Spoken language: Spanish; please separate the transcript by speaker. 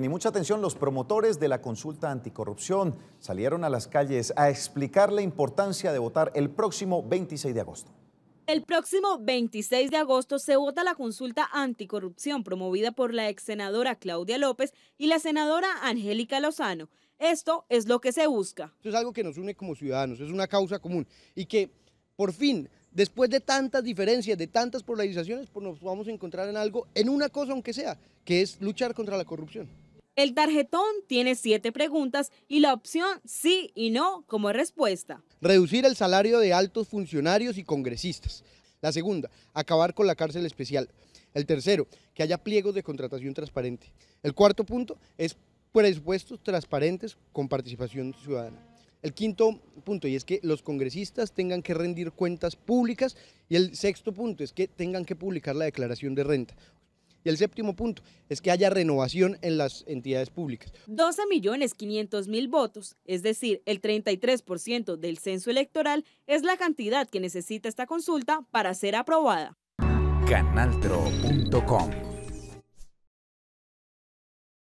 Speaker 1: Ni mucha atención, los promotores de la consulta anticorrupción salieron a las calles a explicar la importancia de votar el próximo 26 de agosto.
Speaker 2: El próximo 26 de agosto se vota la consulta anticorrupción promovida por la ex senadora Claudia López y la senadora Angélica Lozano. Esto es lo que se busca. es algo que nos une como ciudadanos, es una causa común y que por fin después de tantas diferencias, de tantas polarizaciones, pues nos vamos a encontrar en algo, en una cosa aunque sea, que es luchar contra la corrupción. El tarjetón tiene siete preguntas y la opción sí y no como respuesta.
Speaker 3: Reducir el salario de altos funcionarios y congresistas. La segunda, acabar con la cárcel especial. El tercero, que haya pliegos de contratación transparente. El cuarto punto es presupuestos transparentes con participación ciudadana. El quinto punto, y es que los congresistas tengan que rendir cuentas públicas. Y el sexto punto es que tengan que publicar la declaración de renta. Y el séptimo punto es que haya renovación en las entidades públicas.
Speaker 2: 12 millones 500 mil votos, es decir, el 33% del censo electoral, es la cantidad que necesita esta consulta para ser aprobada.
Speaker 1: Canaltro.com